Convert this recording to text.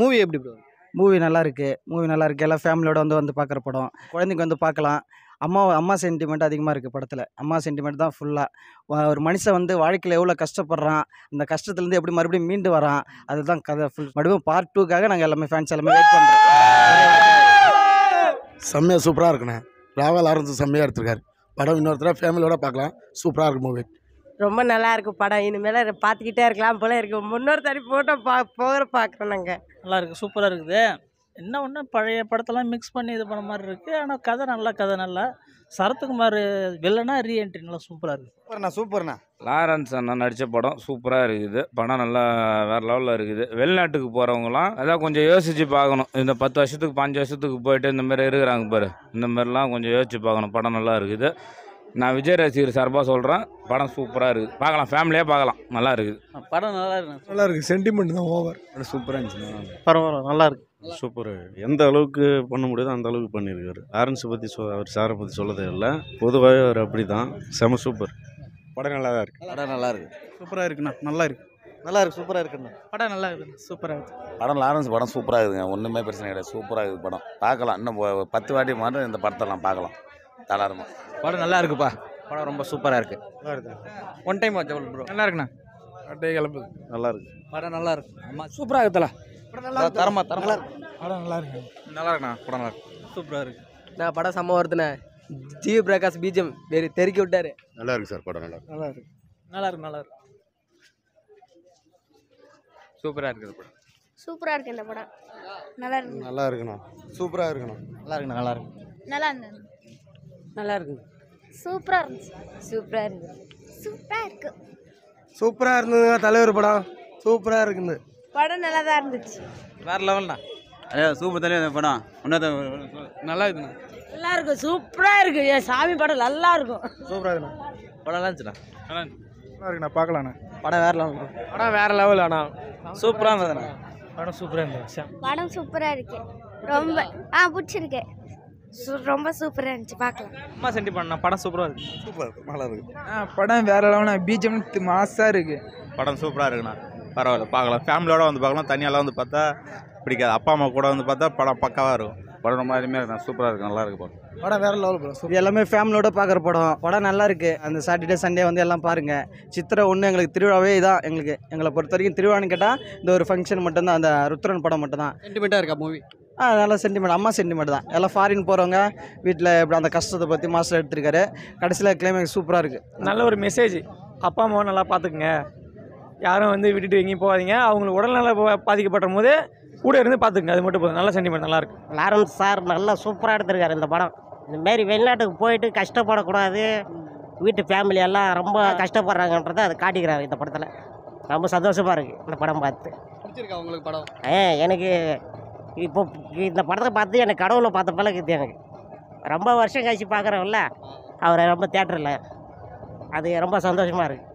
movie எப்படி bro movie நல்லா இருக்கு மூவி நல்லா இருக்கு எல்லாம் ஃபேமிலியோட வந்து வந்து பார்க்குற படம் குழந்தைங்க வந்து பார்க்கலாம் அம்மா அம்மா சென்டிமெண்ட் அதிகமாக இருக்குது படத்தில் அம்மா சென்டிமெண்ட் தான் ஃபுல்லாக ஒரு மனுஷன் வந்து வாழ்க்கையில் எவ்வளோ கஷ்டப்படுறான் அந்த கஷ்டத்துலேருந்து எப்படி மறுபடியும் மீண்டு வரான் அதுதான் கதை ஃபுல் மறுபடியும் பார்ட் டூக்காக நாங்கள் எல்லாமே ஃபேன்ஸ் எல்லாமே வெயிட் பண்ணுறோம் செம்மையாக சூப்பராக இருக்குண்ணே ராவல் ஆரஞ்சு செம்மையாக எடுத்துருக்காரு படம் இன்னொருத்தர ஃபேமிலியோட பார்க்கலாம் சூப்பராக இருக்கும் மூவி ரொம்ப நல்லாயிருக்கு படம் இனிமேல் பார்த்துக்கிட்டே இருக்கலாம் போல இருக்கு முன்னொரு தனி ஃபோட்டோ பா போகிற பார்க்குறோம் நாங்கள் நல்லாயிருக்கு சூப்பராக இருக்குது என்ன ஒன்று பழைய படத்தெல்லாம் மிக்ஸ் பண்ணி இது பண்ண மாதிரி இருக்குது ஆனால் கதை நல்லா கதை நல்லா சரத்குமார் வில்லனா ரீஎன்ட்ரி நல்லா சூப்பராக இருக்குது சூப்பர்ண்ணா சூப்பர்ண்ணா லாரன்ஸ் அண்ணா நடித்த படம் சூப்பராக இருக்குது படம் நல்லா வேறு லெவலில் இருக்குது வெளிநாட்டுக்கு போகிறவங்களாம் அதான் கொஞ்சம் யோசித்து பார்க்கணும் இந்த பத்து வருஷத்துக்கு பாஞ்சு வருஷத்துக்கு போயிட்டு இந்த மாதிரி இருக்கிறாங்க பாரு இந்த மாதிரிலாம் கொஞ்சம் யோசித்து பார்க்கணும் படம் நல்லா இருக்குது நான் விஜய் ரசிகர் சார்பாக சொல்கிறேன் படம் சூப்பராக இருக்குது பார்க்கலாம் ஃபேமிலியாக பார்க்கலாம் நல்லா இருக்குது படம் நல்லா இருக்கு நல்லா இருக்குது சென்டிமெண்ட் தான் ஓவர் படம் சூப்பராக இருந்துச்சு பரவாயில்ல நல்லா இருக்கு சூப்பர் எந்த அளவுக்கு பண்ண முடியுதோ அந்த அளவுக்கு பண்ணியிருக்காரு ஆரன்ஸை பற்றி சொ அவர் சாரை பற்றி சொல்லதே இல்லை பொதுவாகவே அவர் அப்படி தான் செம சூப்பர் படம் நல்லா தான் இருக்குது படம் நல்லா இருக்குது சூப்பராக இருக்குண்ணா நல்லா இருக்குது நல்லா இருக்குது சூப்பராக இருக்குண்ணா படம் நல்லா இருக்குது சூப்பராக இருக்குது படம் லாரன்ஸ் படம் சூப்பராக இருக்குதுங்க ஒன்றுமே பிரச்சனை கிடையாது சூப்பராக இருக்குது படம் பார்க்கலாம் இன்னும் பத்து வாட்டி மாதிரி இந்த படத்தெல்லாம் பார்க்கலாம் தாராளமாக படம் நல்லா இருக்குப்பா படம் ரொம்ப சூப்பராக இருக்கு ஒன் டைம் வாட்ச் ப்ரோ நல்லா இருக்குண்ணா அட்டை கிளம்புது நல்லா இருக்கு படம் நல்லா இருக்கு ஆமாம் சூப்பராக இருக்குதுல படம் நல்லா தரமா தரமா படம் நல்லா இருக்கு நல்லா இருக்குண்ணா படம் நல்லா இருக்கு சூப்பராக இருக்கு நான் படம் செம்ம வருதுண்ணே ஜி பிரகாஷ் பீஜம் வெறி தெருக்கி விட்டார் நல்லா இருக்கு சார் படம் நல்லா இருக்கு நல்லா இருக்கு நல்லா இருக்கு நல்லா இருக்கு சூப்பராக இருக்குது படம் சூப்பராக இருக்கு இந்த படம் நல்லா இருக்கு நல்லா இருக்குண்ணா சூப்பராக இருக்குண்ணா நல்லா இருக்குண்ணா நல்லா இருக்கு நல்லா இருந்தது நல்லா இருக்கு சூப்பராக இருந்துச்சு சூப்பராக இருந்துச்சு சூப்பராக இருக்கு சூப்பராக இருந்தது தலைவர் படம் சூப்பராக இருக்குது படம் நல்லா தான் இருந்துச்சு வேற லெவல்ண்ணா அதே சூப்பர் தலைவர் படம் நல்லா இருக்கு நல்லா இருக்கு சூப்பராக இருக்கு ஏ சாமி படம் நல்லா இருக்கும் சூப்பராக இருக்குண்ணா படம் நல்லா இருந்துச்சுடா நல்லா இருக்குண்ணா பார்க்கலாண்ணா படம் வேற லெவல் படம் வேற லெவல் ஆனால் சூப்பரா இருந்ததுண்ணா படம் சூப்பராக இருந்துச்சு படம் சூப்பராக இருக்கு ரொம்ப ஆ பிடிச்சிருக்கேன் ரொம்ப சூப்பராக இருந்துச்சு பார்க்கலாம் அம்மா சென்டி பண்ணா படம் சூப்பராக இருக்கு சூப்பராக இருக்கு நல்லா இருக்கு ஆ படம் வேற லெவலாக பீஜம் மாசாக இருக்கு படம் சூப்பராக இருக்குண்ணா பரவாயில்ல பார்க்கலாம் ஃபேமிலியோட வந்து பார்க்கலாம் தனியாலாம் வந்து பார்த்தா பிடிக்காது அப்பா அம்மா கூட வந்து பார்த்தா படம் பக்காவாக இருக்கும் படம் ரொம்ப அருமையாக இருக்கும் சூப்பராக இருக்கும் நல்லா இருக்கு படம் படம் வேற லெவல் படம் எல்லாமே ஃபேமிலியோட பார்க்குற படம் படம் நல்லா இருக்கு அந்த சாட்டர்டே சண்டே வந்து எல்லாம் பாருங்க சித்திரை ஒன்று எங்களுக்கு திருவிழாவே இதான் எங்களுக்கு எங்களை பொறுத்த வரைக்கும் திருவிழான்னு கேட்டால் இந்த ஒரு ஃபங்க்ஷன் மட்டும்தான் அந்த ருத்ரன் படம் மட்டும்தான் சென்டிமெண்ட்டாக இருக்கா மூவி ஆ நல்ல சென்டிமெண்ட் அம்மா சென்டிமெண்ட் தான் எல்லாம் ஃபாரின் போகிறவங்க வீட்டில் இப்படி அந்த கஷ்டத்தை பற்றி மாஸ்டர் எடுத்திருக்காரு கடைசியில் கிளைமேக்ஸ் சூப்பராக இருக்குது நல்ல ஒரு மெசேஜ் அப்பா அம்மாவை நல்லா பார்த்துக்குங்க யாரும் வந்து விட்டுட்டு எங்கேயும் போகாதீங்க அவங்களுக்கு உடல்நல பாதிக்கப்படும் போது கூட இருந்து பார்த்துக்குங்க அது மட்டும் போதும் நல்ல சென்டிமெண்ட் நல்லாயிருக்கு லாரன்ஸ் சார் நல்லா சூப்பராக எடுத்திருக்காரு இந்த படம் இந்தமாரி வெளிநாட்டுக்கு போயிட்டு கஷ்டப்படக்கூடாது வீட்டு ஃபேமிலி எல்லாம் ரொம்ப கஷ்டப்படுறாங்கன்றத அதை காட்டிக்கிறாரு இந்த படத்தில் ரொம்ப சந்தோஷமாக இருக்குது இந்த படம் பார்த்து பிடிச்சிருக்கா உங்களுக்கு படம் ஆ எனக்கு இப்போ இந்த படத்தை பார்த்து எனக்கு கடவுளை பார்த்த போல எனக்கு ரொம்ப வருஷம் கழித்து பார்க்குறோம்ல அவரை ரொம்ப தேட்டரில் அது ரொம்ப சந்தோஷமாக இருக்குது